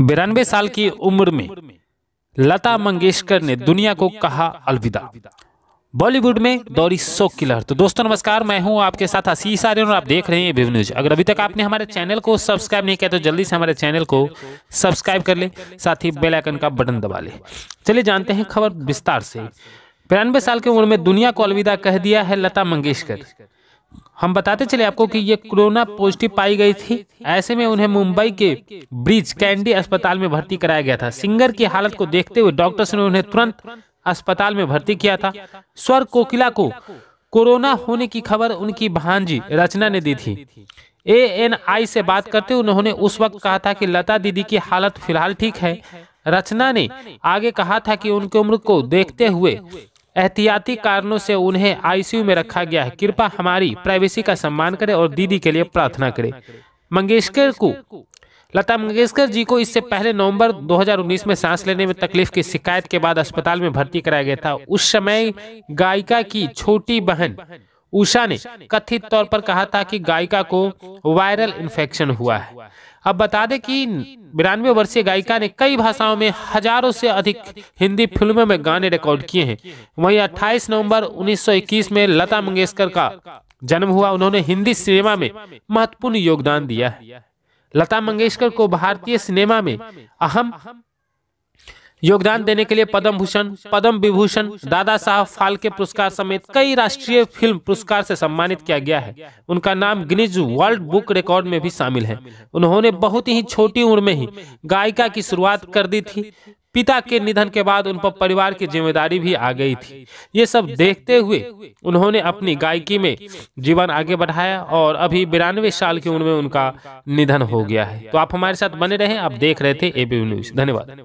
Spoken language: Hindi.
बिरानवे साल की उम्र में लता मंगेशकर ने दुनिया को कहा अलविदा बॉलीवुड में दौरी सो की लहर तो दोस्तों नमस्कार मैं हूं आपके साथ आशीष आर्यन और आप देख रहे हैं विव न्यूज अगर अभी तक आपने हमारे चैनल को सब्सक्राइब नहीं किया तो जल्दी से हमारे चैनल को सब्सक्राइब कर ले साथ ही बेल आइकन का बटन दबा ले चलिए जानते हैं खबर विस्तार से बिरानवे साल की उम्र में दुनिया को अलविदा कह दिया है लता मंगेशकर हम बताते चले आपको कि ये कोरोना पॉजिटिव पाई गई थी ऐसे में उन्हें मुंबई के ब्रिज कैंडी अस्पताल में भर्ती कराया गया था सिंगर की हालत को देखते हुए डॉक्टर्स ने उन्हें तुरंत अस्पताल में भर्ती किया था स्वर कोकिला को कोरोना होने की खबर उनकी भांजी रचना ने दी थी ए एन आई से बात करते हुए उन्होंने उस वक्त कहा था कि लता दीदी की हालत फिलहाल ठीक है रचना ने आगे कहा था कि उनकी उम्र को देखते हुए एहतियाती कारणों से उन्हें आईसीयू में रखा गया है कृपा हमारी प्राइवेसी का सम्मान करें और दीदी के लिए प्रार्थना करें मंगेशकर को लता मंगेशकर जी को इससे पहले नवंबर 2019 में सांस लेने में तकलीफ की शिकायत के बाद अस्पताल में भर्ती कराया गया था उस समय गायिका की छोटी बहन उषा ने कथित तौर पर कहा था कि गायिका को वायरल इन्फेक्शन हुआ है अब बता दें कि बिरानवे वर्षीय गायिका ने कई भाषाओं में हजारों से अधिक हिंदी फिल्मों में गाने रिकॉर्ड किए हैं वहीं 28 नवंबर 1921 में लता मंगेशकर का जन्म हुआ उन्होंने हिंदी सिनेमा में महत्वपूर्ण योगदान दिया है लता मंगेशकर को भारतीय सिनेमा में अहम योगदान देने के लिए पद्म भूषण पद्म विभूषण दादा साहब फालके पुरस्कार समेत कई राष्ट्रीय फिल्म पुरस्कार से सम्मानित किया गया है उनका नाम गिनीज वर्ल्ड बुक रिकॉर्ड में भी शामिल है उन्होंने बहुत ही छोटी उम्र में ही गायिका की शुरुआत कर दी थी पिता के निधन के बाद उन पर परिवार की जिम्मेदारी भी आ गई थी ये सब देखते हुए उन्होंने अपनी गायकी में जीवन आगे बढ़ाया और अभी बिरानवे साल की उम्र में उनका निधन हो गया है तो आप हमारे साथ बने रहें आप देख रहे थे एबीपी न्यूज धन्यवाद